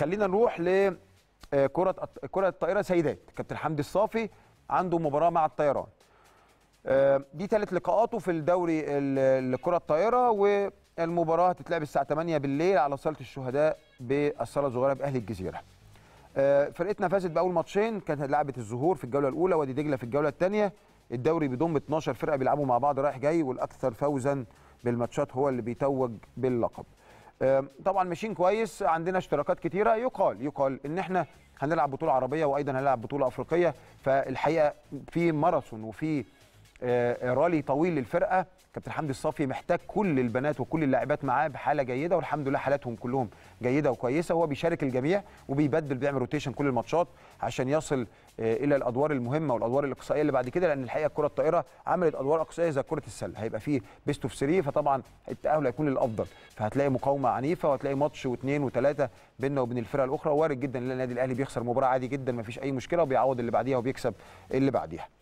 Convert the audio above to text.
خلينا نروح ل آه، كره كره الطائره سيدات كابتن حمدي الصافي عنده مباراه مع الطيران آه، دي ثالث لقاءاته في الدوري لكره الطائره والمباراه هتتلعب الساعه 8 بالليل على صاله الشهداء بالصاله الصغيره باهل الجزيره آه، فرقتنا فازت باول ماتشين كانت لعبه الزهور في الجوله الاولى وادي دجله في الجوله الثانيه الدوري بيضم 12 فرقه بيلعبوا مع بعض رايح جاي والاكثر فوزا بالماتشات هو اللي بيتوج باللقب طبعا ماشيين كويس عندنا اشتراكات كتيره يقال يقال ان احنا هنلعب بطوله عربيه وايضا هنلعب بطوله افريقيه فالحقيقه في ماراثون وفي آه، آه، رالي طويل للفرقه كابتن حمدي الصافي محتاج كل البنات وكل اللاعبات معاه بحاله جيده والحمد لله حالاتهم كلهم جيده وكويسه هو بيشارك الجميع وبيبدل بيعمل روتيشن كل الماتشات عشان يصل آه، الى الادوار المهمه والادوار الاقصائيه اللي بعد كده لان الحقيقه الكره الطائره عملت ادوار اقصائيه زي كره السله هيبقى فيه بيست اوف 3 فطبعا التاهل هيكون للافضل فهتلاقي مقاومه عنيفه وهتلاقي ماتش واثنين وثلاثه بيننا وبين الفرق الاخرى وارد جدا ان النادي الاهلي بيخسر مباراه عادي جدا ما فيش اي مشكله وبيعوض اللي بعديها وبيكسب اللي بعديها